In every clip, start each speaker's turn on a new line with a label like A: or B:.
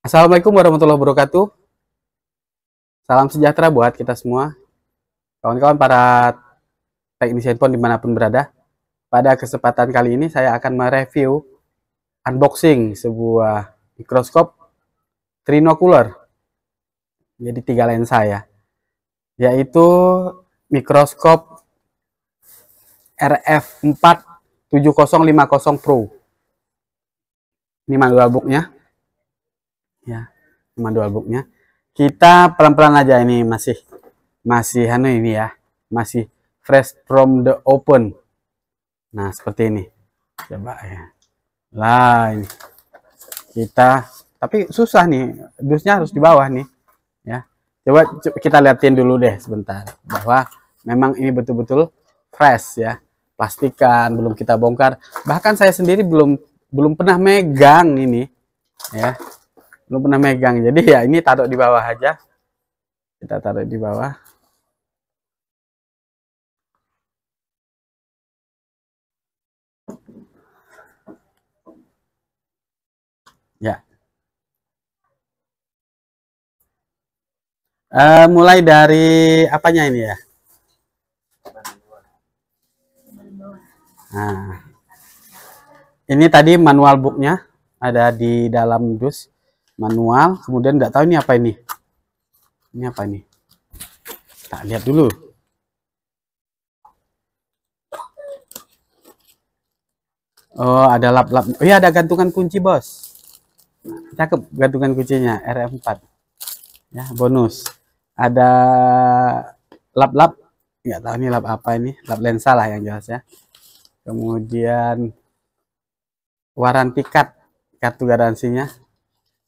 A: Assalamualaikum warahmatullahi wabarakatuh. Salam sejahtera buat kita semua. Kawan-kawan para teknisi handphone dimanapun berada. Pada kesempatan kali ini saya akan mereview unboxing sebuah mikroskop trinocular. Jadi tiga lensa ya. Yaitu mikroskop RF4 7050 Pro. Ini manual booknya ya cuma dua booknya kita pelan-pelan aja ini masih masih anu ini ya masih fresh from the open nah seperti ini coba ya lah ini kita tapi susah nih dusnya harus di bawah nih ya coba kita liatin dulu deh sebentar bahwa memang ini betul-betul fresh ya pastikan belum kita bongkar bahkan saya sendiri belum belum pernah megang ini ya belum pernah megang jadi ya ini taruh di bawah aja kita taruh di bawah ya uh, mulai dari apanya ini ya nah ini tadi manual booknya ada di dalam dus manual kemudian nggak tahu ini apa ini ini apa ini kita lihat dulu oh ada lap-lap oh ya ada gantungan kunci bos cakep gantungan kuncinya RM4 ya bonus ada lap-lap nggak tahu ini lap apa ini lap lensa lah yang jelas ya kemudian waranti card kartu garansinya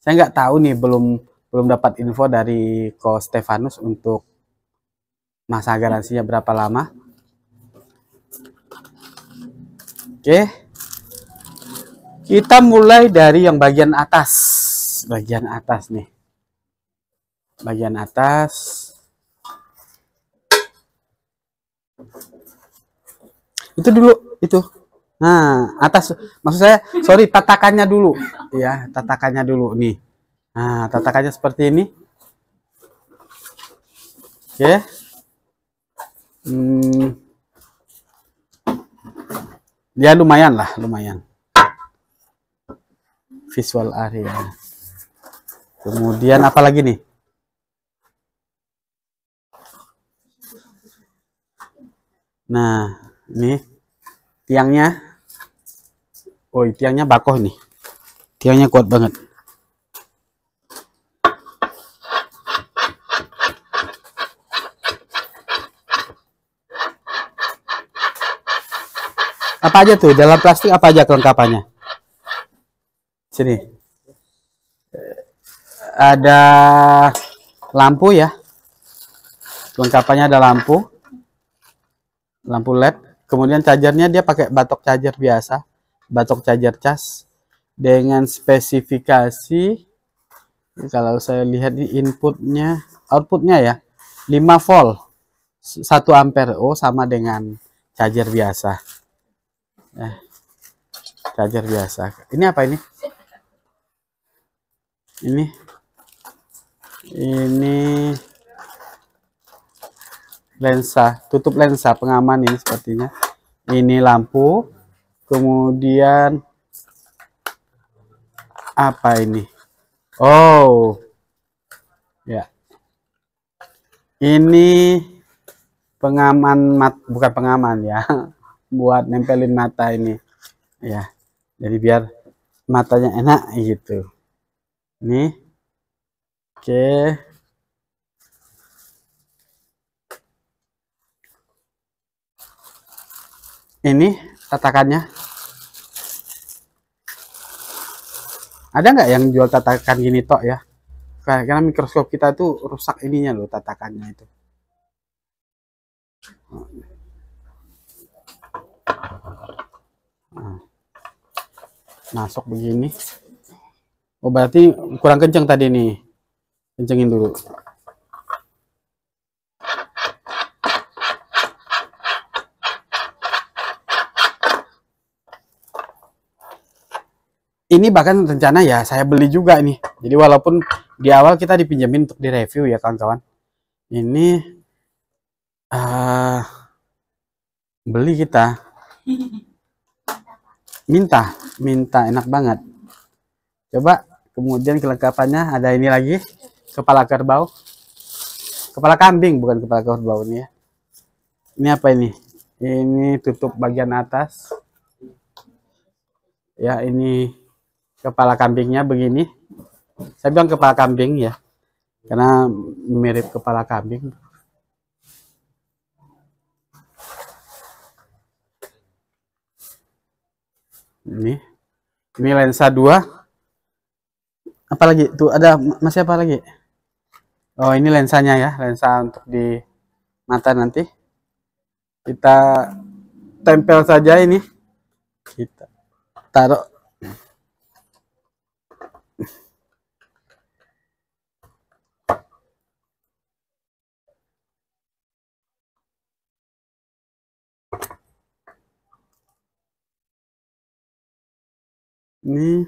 A: saya nggak tahu nih belum belum dapat info dari Ko Stefanus untuk masa garansinya berapa lama oke kita mulai dari yang bagian atas bagian atas nih bagian atas itu dulu itu Nah, atas maksud saya sorry tatakannya dulu ya, tatakannya dulu nih. Nah, tatakannya seperti ini. Oke. Okay. Hmm. Ya lumayan lah, lumayan. Visual area. Kemudian apa lagi nih? Nah, ini tiangnya Oh, tiangnya bakoh nih. Tiangnya kuat banget. Apa aja tuh? Dalam plastik apa aja kelengkapannya? Sini. Eh, ada lampu ya. Kelengkapannya ada lampu. Lampu LED. Kemudian chargernya dia pakai batok charger biasa batok charger cas dengan spesifikasi kalau saya lihat di inputnya outputnya ya 5 volt 1 ampere oh sama dengan charger biasa eh, charger biasa ini apa ini ini ini lensa tutup lensa pengaman ini sepertinya ini lampu kemudian apa ini oh ya ini pengaman mat bukan pengaman ya buat nempelin mata ini ya jadi biar matanya enak gitu nih oke ini tatakannya ada nggak yang jual tatakan gini tok ya karena mikroskop kita itu rusak ininya loh tatakannya itu nah, masuk begini oh berarti kurang kenceng tadi nih kencengin dulu ini bahkan rencana ya saya beli juga ini jadi walaupun di awal kita dipinjemin untuk direview ya kawan-kawan ini uh, beli kita minta minta enak banget coba kemudian kelengkapannya ada ini lagi kepala kerbau kepala kambing bukan kepala kerbau ini ya ini apa ini ini tutup bagian atas ya ini kepala kambingnya begini saya bilang kepala kambing ya karena mirip kepala kambing ini ini lensa 2 apalagi tuh ada masih apa lagi Oh ini lensanya ya lensa untuk di mata nanti kita tempel saja ini kita taruh ini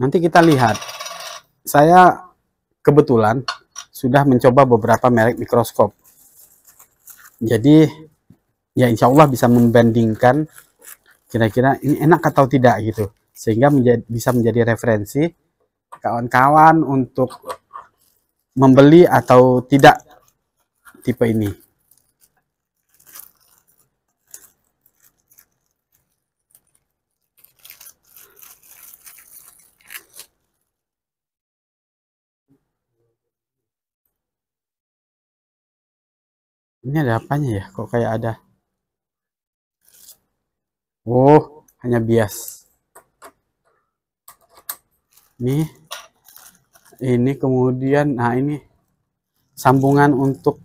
A: nanti kita lihat saya kebetulan sudah mencoba beberapa merek mikroskop jadi ya insya Allah bisa membandingkan kira-kira ini enak atau tidak gitu sehingga menjadi, bisa menjadi referensi kawan-kawan untuk membeli atau tidak tipe ini
B: Ini ada apanya ya? Kok kayak
A: ada? Oh, hanya bias. Ini, ini kemudian, nah ini sambungan untuk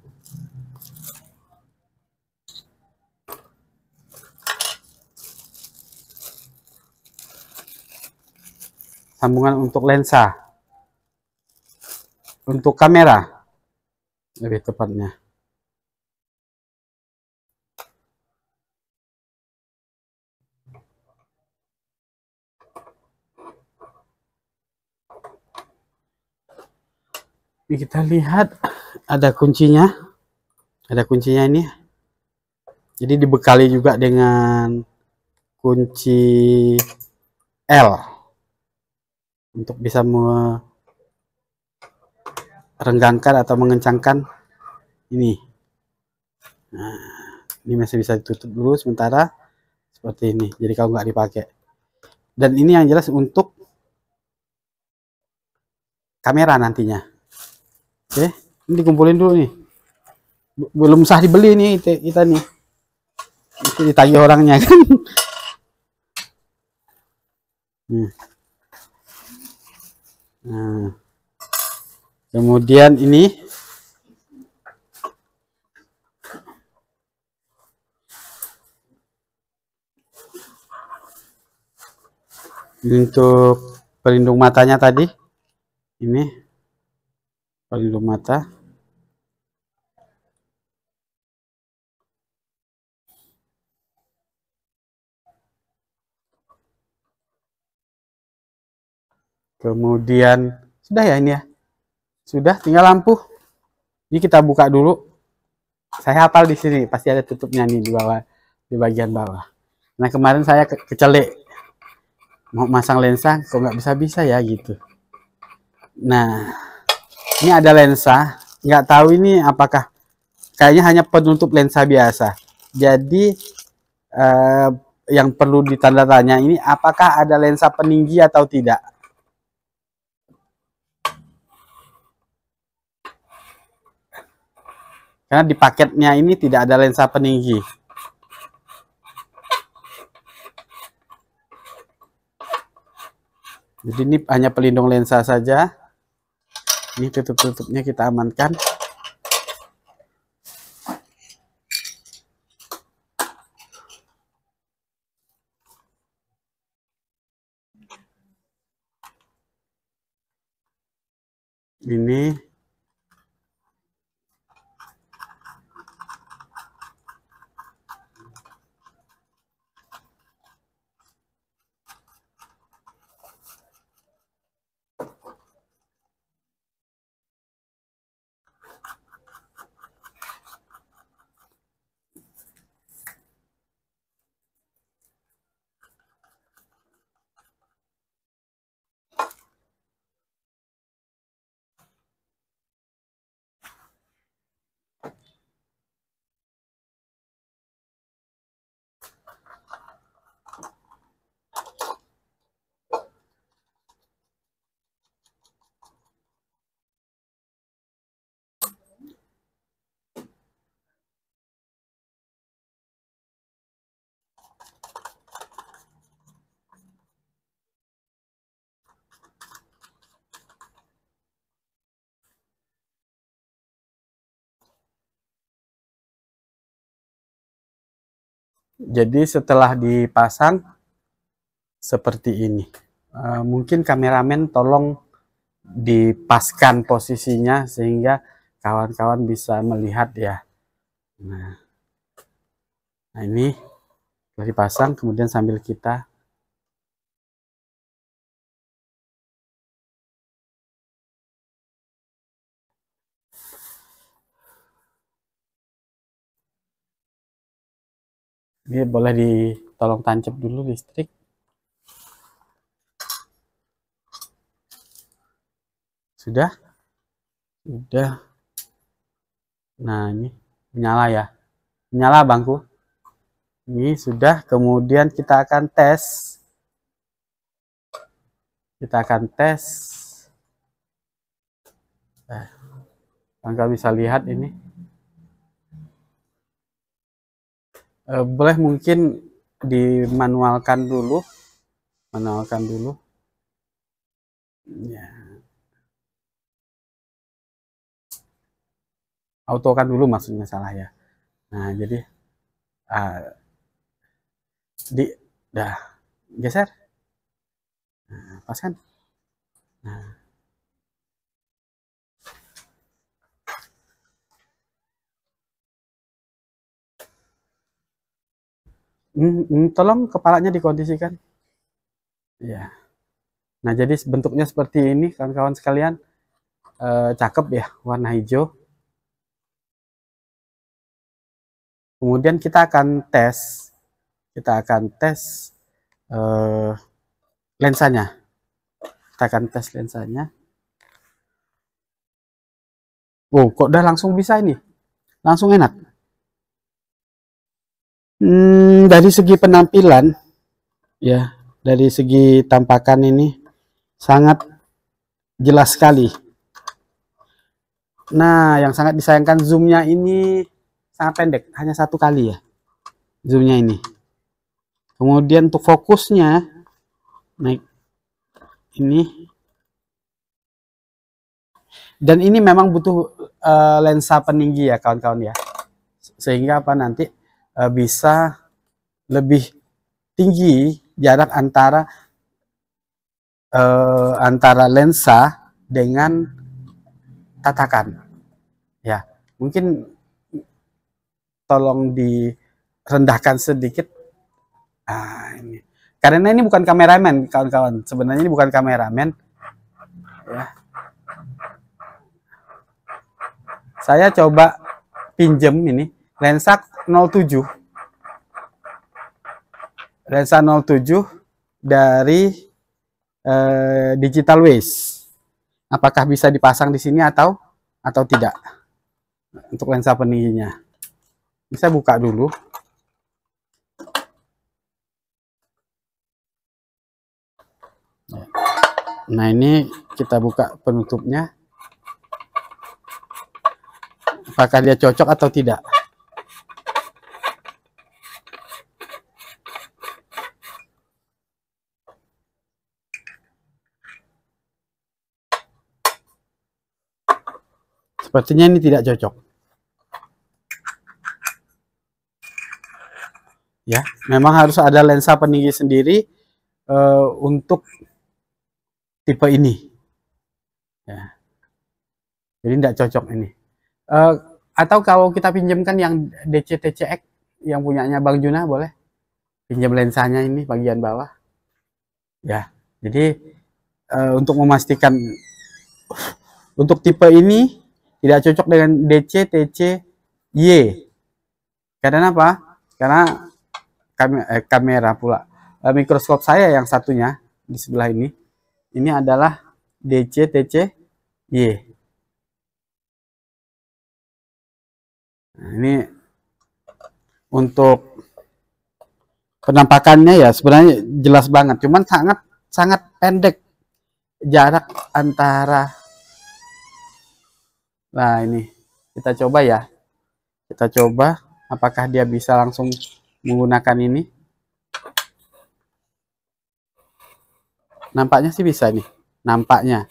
A: sambungan untuk lensa untuk kamera lebih tepatnya ini kita lihat ada kuncinya ada kuncinya ini jadi dibekali juga dengan kunci L untuk bisa merenggangkan atau mengencangkan ini nah, ini masih bisa ditutup dulu sementara seperti ini jadi kalau nggak dipakai dan ini yang jelas untuk kamera nantinya Oke, eh, ini dikumpulin dulu nih. Belum sah dibeli nih kita, kita nih. Itu ditagih orangnya kan. Nah. Kemudian ini untuk pelindung matanya tadi ini dua mata kemudian sudah ya ini ya sudah tinggal lampu ini kita buka dulu saya hafal di sini pasti ada tutupnya nih di bawah di bagian bawah nah kemarin saya ke kecelik mau masang lensa kok nggak bisa bisa ya gitu nah ini ada lensa nggak tahu ini apakah kayaknya hanya penutup lensa biasa jadi eh, yang perlu ditanda tanya ini apakah ada lensa peninggi atau tidak karena di paketnya ini tidak ada lensa peninggi jadi ini hanya pelindung lensa saja ini tutup-tutupnya kita amankan
B: ini
A: jadi setelah dipasang seperti ini e, mungkin kameramen tolong dipaskan posisinya sehingga kawan-kawan bisa melihat ya nah, nah ini dipasang kemudian sambil kita ini boleh ditolong tancap dulu listrik sudah sudah nah ini menyala ya menyala bangku ini sudah kemudian kita akan tes kita akan tes eh, bangka bisa lihat ini Eh, boleh mungkin dimanualkan dulu manualkan dulu ya auto kan dulu maksudnya salah ya nah jadi uh, di dah geser
B: nah, pas kan nah
A: Hmm, hmm, tolong kepalanya dikondisikan ya nah jadi bentuknya seperti ini kawan-kawan sekalian e, cakep ya warna hijau kemudian kita akan tes kita akan tes e, lensanya kita akan tes lensanya Oh, kok udah langsung bisa ini? Langsung enak hmm, dari segi penampilan ya dari segi tampakan ini sangat jelas sekali nah yang sangat disayangkan zoomnya ini sangat pendek hanya satu kali ya zoomnya ini kemudian untuk fokusnya naik ini dan ini memang butuh uh, lensa peninggi ya kawan-kawan ya sehingga apa nanti Eh, bisa lebih tinggi jarak antara uh, antara lensa dengan tatakan. Ya, mungkin tolong direndahkan sedikit. Ah, ini. Karena ini bukan kameramen, kawan-kawan. Sebenarnya ini bukan kameramen. Ya. Saya coba pinjem ini lensa 07 lensa 07 dari eh, digital waste apakah bisa dipasang di sini atau atau tidak untuk lensa peninginya. bisa buka dulu nah ini kita buka penutupnya apakah dia cocok atau tidak Sepertinya ini tidak cocok. Ya, memang harus ada lensa peninggi sendiri uh, untuk tipe ini. Ya. Jadi tidak cocok ini. Uh, atau kalau kita pinjamkan yang DCTCX yang punyanya Bang Juna boleh? Pinjam lensanya ini bagian bawah. Ya. Jadi uh, untuk memastikan untuk tipe ini tidak cocok dengan DC, TC, Y. Karena apa? Karena kam eh, kamera pula. Eh, mikroskop saya yang satunya di sebelah ini, ini adalah DC, TC, Y. Nah, ini untuk penampakannya ya sebenarnya jelas banget, cuman sangat sangat pendek jarak antara Nah, ini kita coba ya. Kita coba apakah dia bisa langsung menggunakan ini. Nampaknya sih bisa nih. Nampaknya.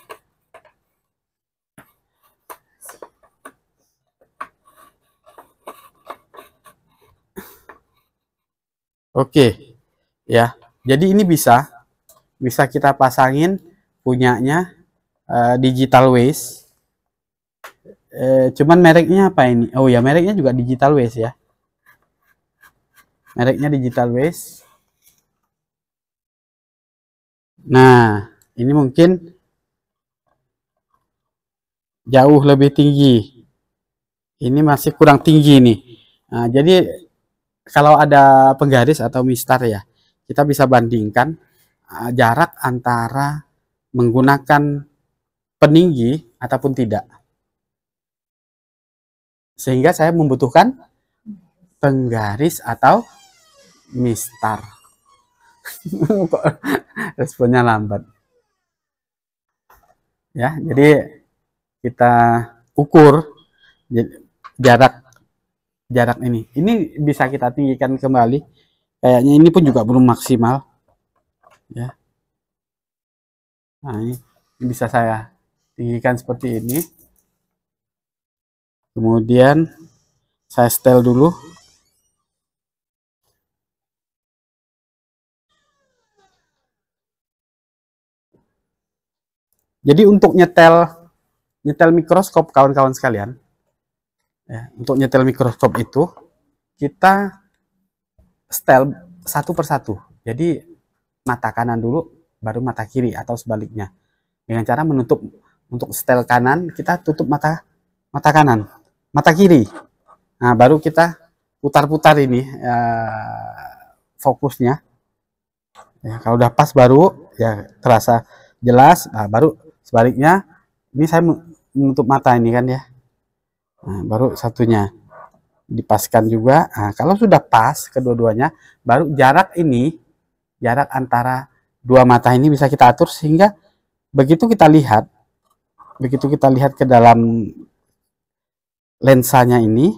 A: Oke. Ya. Jadi ini bisa bisa kita pasangin punyanya uh, digital waste eh, cuman mereknya apa ini oh ya mereknya juga digital waste ya mereknya digital waste nah ini mungkin jauh lebih tinggi ini masih kurang tinggi nih nah, jadi kalau ada penggaris atau mistar ya kita bisa bandingkan eh, jarak antara menggunakan peninggi ataupun tidak sehingga saya membutuhkan penggaris atau mistar responnya lambat ya jadi kita ukur jarak jarak ini ini bisa kita tinggikan kembali kayaknya ini pun juga belum maksimal ya nah ini bisa saya tinggikan seperti ini kemudian saya setel dulu jadi untuk nyetel nyetel mikroskop kawan-kawan sekalian ya, untuk nyetel mikroskop itu kita setel satu persatu jadi mata kanan dulu baru mata kiri atau sebaliknya dengan cara menutup untuk setel kanan kita tutup mata mata kanan mata kiri. Nah, baru kita putar-putar ini uh, fokusnya. Ya, kalau udah pas baru ya terasa jelas. Nah, baru sebaliknya ini saya menutup mata ini kan ya. Nah, baru satunya dipaskan juga. Nah, kalau sudah pas kedua-duanya, baru jarak ini jarak antara dua mata ini bisa kita atur sehingga begitu kita lihat begitu kita lihat ke dalam lensanya ini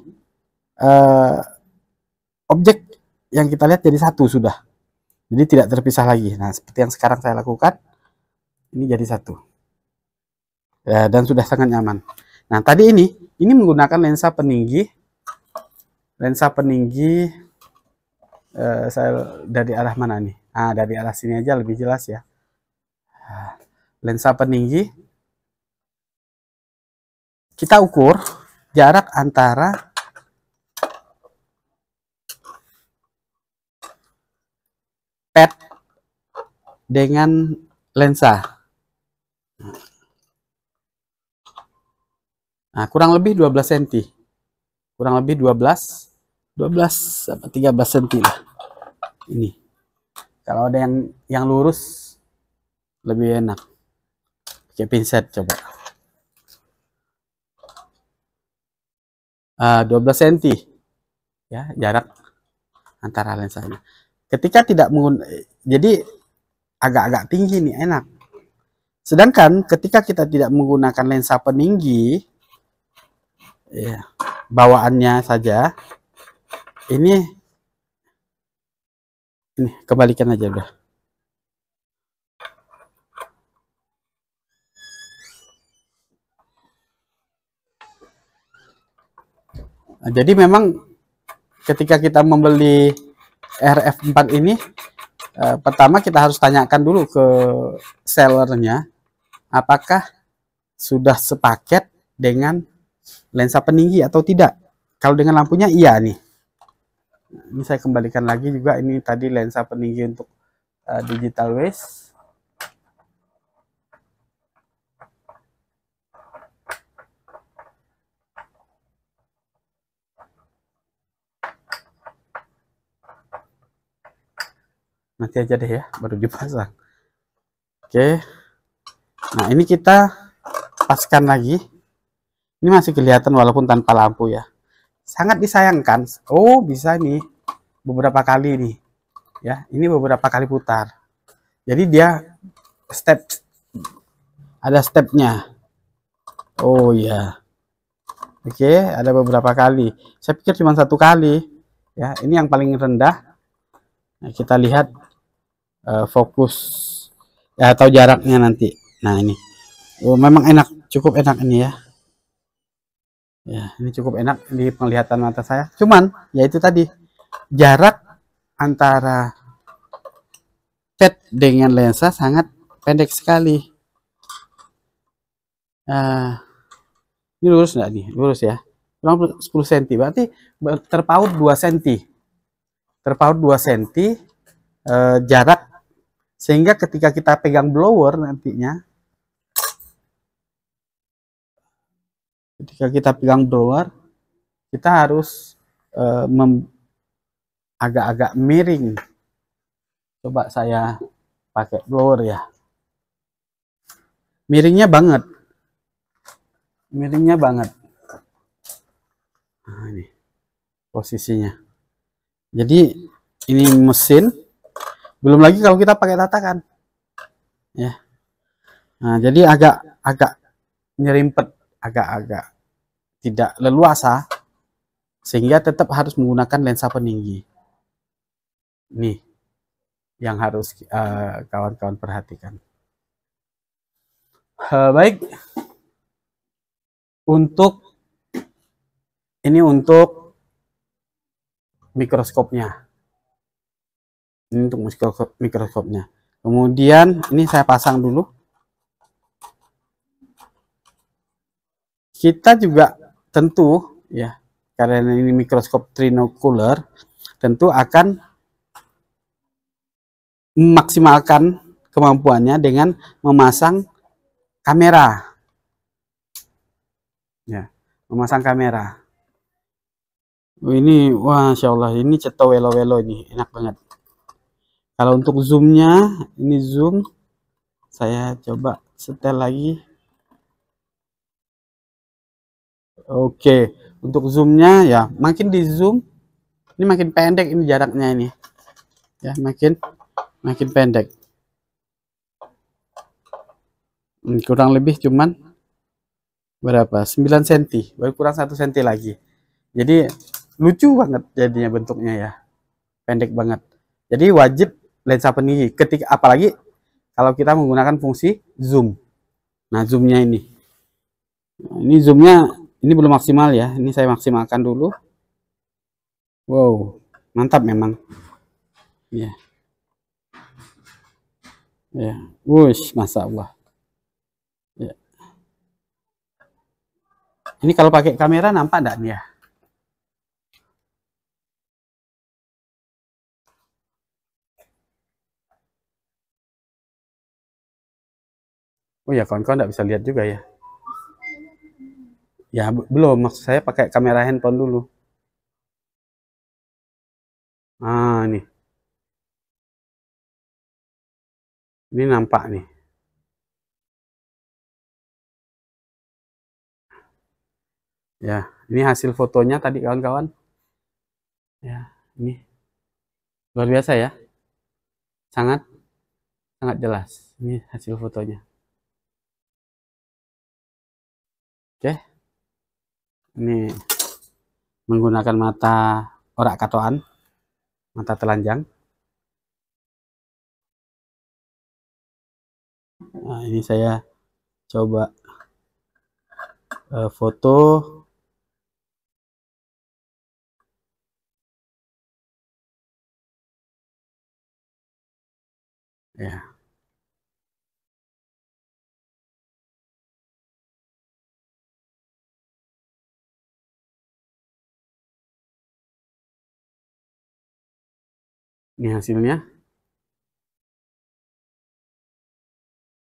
A: uh, objek yang kita lihat jadi satu sudah jadi tidak terpisah lagi nah seperti yang sekarang saya lakukan ini jadi satu ya, dan sudah sangat nyaman nah tadi ini ini menggunakan lensa peninggi lensa peninggi uh, saya dari arah mana nih ah dari arah sini aja lebih jelas ya ah, lensa peninggi kita ukur jarak antara pet dengan lensa. Nah, kurang lebih 12 cm. Kurang lebih 12 12 tiga 13 cm lah. Ini. Kalau ada yang yang lurus lebih enak. Pakai pinset coba. uh, 12 cm ya jarak antara lensanya ketika tidak menggunakan jadi agak-agak tinggi nih enak sedangkan ketika kita tidak menggunakan lensa peninggi ya, bawaannya saja ini ini kebalikan aja udah Nah, jadi memang ketika kita membeli RF4 ini eh, pertama kita harus tanyakan dulu ke sellernya apakah sudah sepaket dengan lensa peninggi atau tidak. Kalau dengan lampunya iya nih. Nah, ini saya kembalikan lagi juga ini tadi lensa peninggi untuk uh, digital waste nanti aja deh ya baru dipasang oke nah ini kita paskan lagi ini masih kelihatan walaupun tanpa lampu ya sangat disayangkan oh bisa nih beberapa kali nih ya ini beberapa kali putar jadi dia step ada stepnya oh ya yeah. oke okay, ada beberapa kali saya pikir cuma satu kali ya ini yang paling rendah nah, kita lihat uh, fokus atau ya, jaraknya nanti nah ini oh, memang enak cukup enak ini ya ya ini cukup enak di penglihatan mata saya cuman yaitu tadi jarak antara cat dengan lensa sangat pendek sekali uh, ini lurus nggak nih lurus ya 10 cm berarti terpaut 2 cm terpaut 2 cm eh, jarak sehingga ketika kita pegang blower nantinya, ketika kita pegang blower, kita harus eh, agak-agak miring. Coba saya pakai blower ya. Miringnya banget. Miringnya banget. Nah, ini posisinya. Jadi ini mesin belum lagi kalau kita pakai tatakan ya nah jadi agak agak nyerimpet agak-agak tidak leluasa sehingga tetap harus menggunakan lensa peninggi nih yang harus eh, kawan-kawan uh, perhatikan uh, baik untuk ini untuk mikroskopnya ini untuk mikroskop mikroskopnya kemudian ini saya pasang dulu kita juga tentu ya karena ini mikroskop trinocular tentu akan memaksimalkan kemampuannya dengan memasang kamera ya memasang kamera ini wah insya Allah ini ceto welo welo ini enak banget kalau untuk zoomnya ini zoom saya coba setel lagi oke untuk zoomnya ya makin di zoom ini makin pendek ini jaraknya ini ya makin makin pendek hmm, kurang lebih cuman berapa 9 cm baru kurang satu cm lagi jadi lucu banget jadinya bentuknya ya pendek banget jadi wajib lensa peninggi ketika apalagi kalau kita menggunakan fungsi zoom nah zoomnya ini nah, ini zoomnya ini belum maksimal ya ini saya maksimalkan dulu wow mantap memang ya yeah. ya yeah. wush masa Allah iya. ini kalau pakai kamera nampak enggak nih ya oh ya kawan-kawan tidak bisa lihat juga ya ya belum maksud saya pakai kamera handphone dulu
B: ah ini, ini nampak nih
A: ya ini hasil fotonya tadi kawan-kawan ya ini luar biasa ya sangat sangat jelas ini
B: hasil fotonya Oke. Ini menggunakan mata orak katoan, mata telanjang. Nah, ini saya coba uh, foto ya yeah. Ini hasilnya.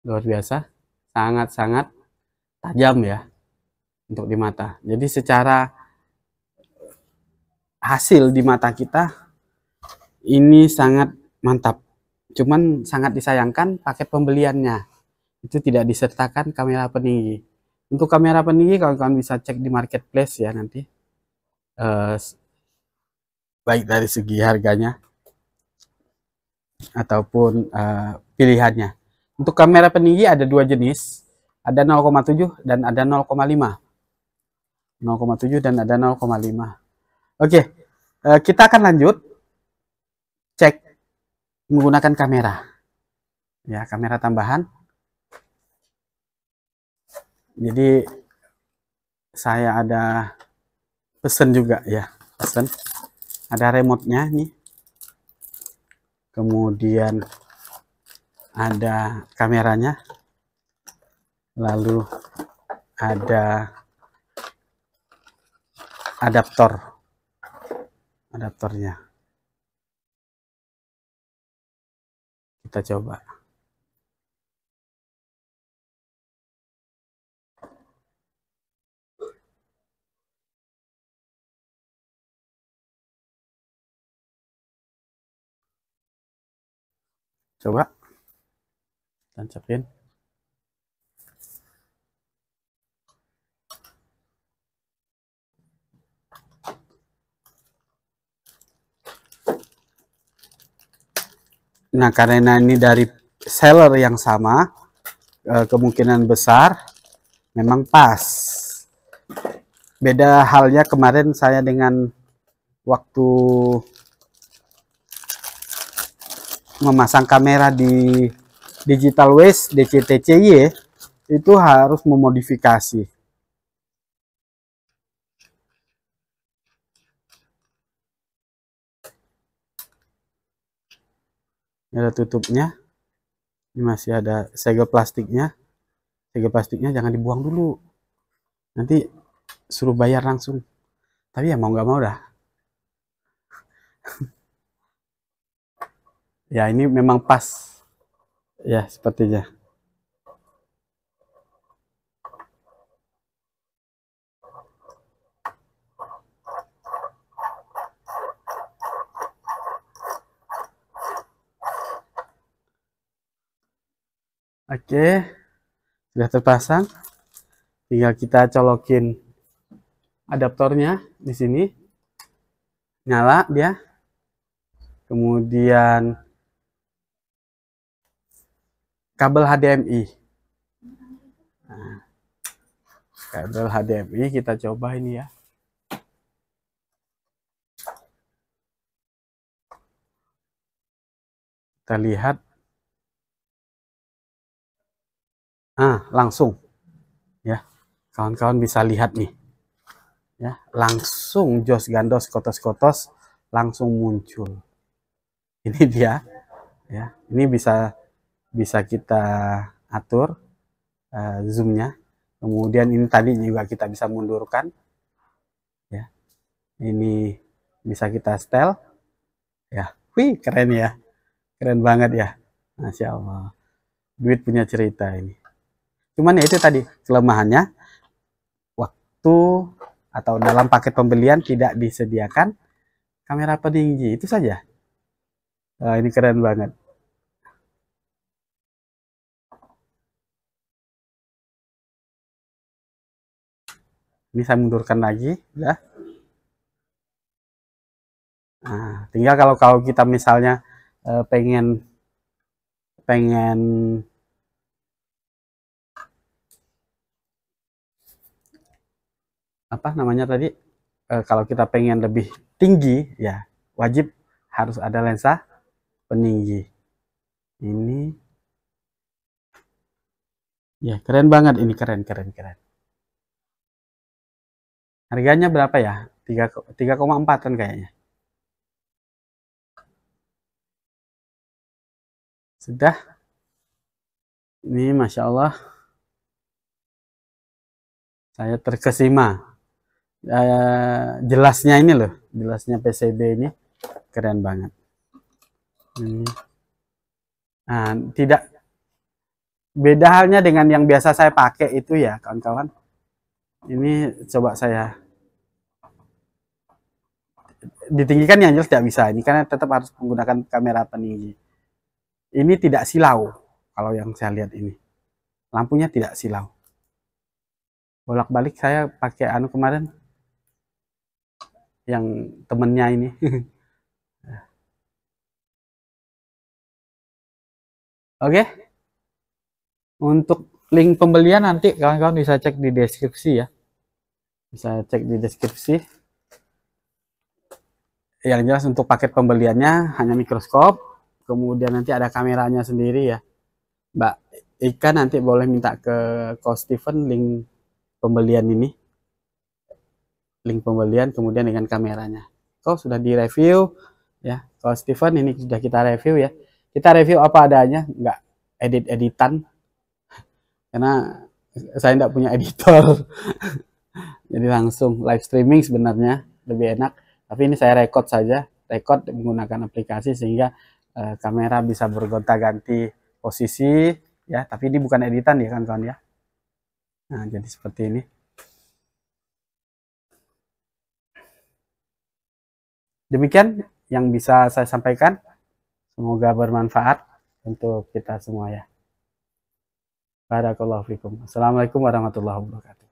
A: Luar biasa. Sangat-sangat tajam ya. Untuk di mata. Jadi secara hasil di mata kita ini sangat mantap. Cuman sangat disayangkan paket pembeliannya. Itu tidak disertakan kamera peninggi. Untuk kamera peninggi kawan-kawan bisa cek di marketplace ya nanti. eh, baik dari segi harganya ataupun uh, pilihannya. Untuk kamera peninggi ada dua jenis, ada 0,7 dan ada 0,5. 0,7 dan ada 0,5. Oke, okay, uh, eh, kita akan lanjut cek menggunakan kamera. Ya, kamera tambahan. Jadi saya ada pesen juga ya, pesen Ada remote-nya nih kemudian ada kameranya lalu ada adaptor adaptornya
B: kita coba coba tancapin
A: nah karena ini dari seller yang sama eh, kemungkinan besar memang pas beda halnya kemarin saya dengan waktu memasang kamera di digital waste DCTCY itu harus memodifikasi ini ada tutupnya ini masih ada segel plastiknya segel plastiknya jangan dibuang dulu nanti suruh bayar langsung tapi ya mau nggak mau dah ya ini memang pas ya sepertinya Oke, sudah terpasang. Tinggal kita colokin adaptornya di sini. Nyala dia. Kemudian kabel HDMI nah, kabel HDMI kita coba ini ya kita lihat ah langsung ya kawan-kawan bisa lihat nih ya langsung jos gandos kotos-kotos langsung muncul ini dia ya ini bisa bisa kita atur uh, zoomnya kemudian ini tadi juga kita bisa mundurkan ya ini bisa kita setel ya wih keren ya keren banget ya Masya Allah duit punya cerita ini cuman ya itu tadi kelemahannya waktu atau dalam paket pembelian tidak disediakan kamera peninggi itu saja uh, ini keren banget. ini saya mundurkan lagi
B: ya nah
A: tinggal kalau kalau kita misalnya eh, pengen pengen apa namanya tadi eh, kalau kita pengen lebih tinggi ya wajib harus ada lensa peninggi ini ya keren banget ini keren keren keren Harganya berapa ya? 3,4 kan kayaknya. Sudah. Ini Masya Allah. Saya terkesima. Eh, jelasnya ini loh. Jelasnya PCB ini. Keren banget. Ini. Nah, tidak beda halnya dengan yang biasa saya pakai itu ya kawan-kawan ini coba saya ditinggikan yang jelas tidak bisa ini karena tetap harus menggunakan kamera peninggi ini tidak silau kalau yang saya lihat ini lampunya tidak silau bolak-balik saya pakai anu kemarin yang temennya ini oke okay. untuk link pembelian nanti kawan-kawan bisa cek di deskripsi ya bisa cek di deskripsi yang jelas untuk paket pembeliannya hanya mikroskop kemudian nanti ada kameranya sendiri ya Mbak Ika nanti boleh minta ke Ko Steven link pembelian ini link pembelian kemudian dengan kameranya kau sudah direview ya Coach Steven ini sudah kita review ya kita review apa adanya nggak edit-editan karena saya tidak punya editor jadi langsung live streaming sebenarnya lebih enak tapi ini saya record saja record menggunakan aplikasi sehingga uh, kamera bisa bergonta-ganti posisi ya tapi ini bukan editan ya kawan-kawan ya nah jadi seperti ini demikian yang bisa saya sampaikan semoga bermanfaat untuk kita semua ya Barakallahu fikum. Assalamualaikum warahmatullahi wabarakatuh.